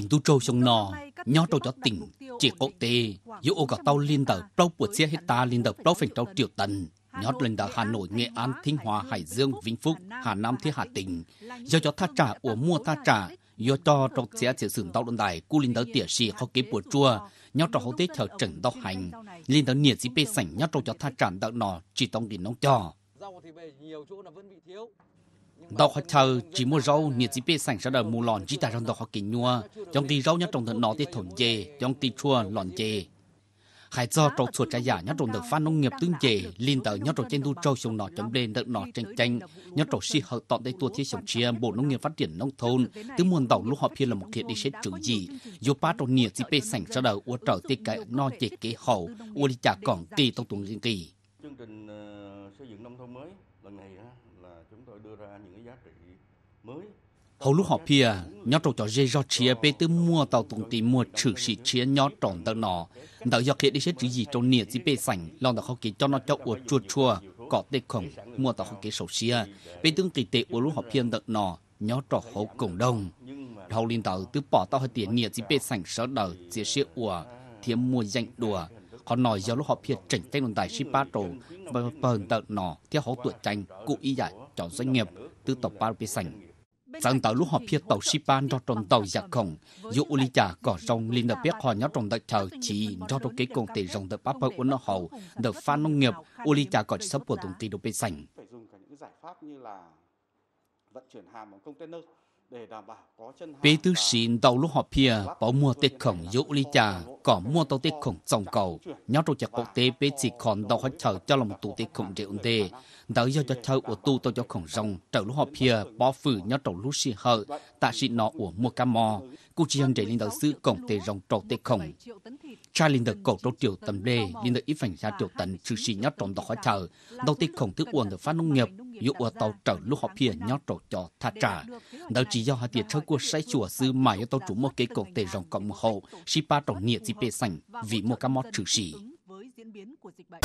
chín tu trâu sông nò nhỏ trâu cho tỉnh chỉ có tê yếu ô cả tàu liên tờ tàu của xe hết ta liên tờ tàu phình tàu triệu tần nhót lên đà Hà Nội, Nghệ An, Thanh Hóa, Hải Dương, Vĩnh Phúc, Hà Nam, thiết Hà Tỉnh. Do cho tha trả của mua tha trả, do cho trong xe chỉ sử tàu đơn đài, cú liên tới tỉa xì khó kế bùa chua, nhót trâu hậu tế thở trần tàu hành, liên tới nhiệt dĩ bê sảnh nhót trâu cho tha trả đạo nò chỉ tông đi nông trò đọc họ chờ chỉ mua rau nhiệt chỉ biết sẵn sẽ đời mua lòn chỉ ta trong đó họ kinh nhua trong tí rau nhất trong thằng nó thì thổn dề trong tí chua lòn dề hãy do trong suốt trái giả nhất trong được phan nông nghiệp tương dề liên tờ nhất trong trên tu trâu sông nọ chấm lên đợt nọ tranh tranh nhất trong si hợp tọt đây tua thiết sông chia bộ nông nghiệp phát triển nông thôn tứ muôn tàu lúc họ phiên là một kiện đi xét chữ gì dù ba trong nhiệt chỉ biết sẵn sẽ đời uo trở tiết cái no dề kế hậu uo đi trả còn kỳ trong tuần kỳ Hầu lúc họ pia, à, nhóm trâu trò dây do chia bê tư mua tàu tùng tìm mua trừ sĩ chia nhóm tròn tàu nọ. Đạo do kia đi xét trừ gì trong nhiệt gì bê sành lo đạo khó kỳ cho nó cho ua chua chua, có tê khổng, mua tàu khó kỳ sổ chia Bê tương kỳ tệ ua lúc họ pia tàu nọ, nhóm trò hậu cổng đông Hầu liên tàu tư bỏ tàu hơi tiền nhiệt gì bê sành sợ đầu chia sẻ ua, thiếm mua danh đùa, họ nói do lúc họ biết chỉnh tên nền tài Shipato và phần tận nó theo họ tuổi tranh cụ y giải cho doanh nghiệp từ tàu Paris sành. Sáng tàu lúc họ biết tàu Shipan cho trong tàu giặc dạ khổng, dù Ulija có rong liên đập biết họ nhớ trong đợi chờ chỉ do trong cái công ty rong đợt bắp bơ uốn hậu, được pha nông nghiệp, Ulija có sắp của tổng ty đô bê sành. Giải pháp như là vận chuyển hàng bằng container Bí tư xin đầu lúc họ pia bỏ mua tết khổng dụ lý trà, có mua tàu tết khổng dòng cầu. Nhớ trâu chạc quốc tế bế chỉ còn đầu hết chờ cho lòng tù tết khổng rượu tê. Đó do cho chờ của tu tàu cho khổng rồng, trâu lúc họ pia bỏ phử nhớ trâu lúc xì hợ, tạ xịn nó của mua cá mò. Cụ chỉ hân để lên đạo sư cổng tê rồng trâu tết khổng cha linh được cổ đô triệu tầm đề linh được ít phản ra triệu tần trừ sĩ nhát trộm đó khó chờ đầu tiên không thức uống được phát nông nghiệp dụ ở tàu trở lúc họ phiền nhát trộm cho tha trả đầu chỉ do hạt tiền chơi của sai chùa sư mà tàu chủ một cái cổ tề rồng cộng một hộ si ba trong nhiệt di bê sành vì một cái mót trừ sĩ. với diễn biến của dịch bệnh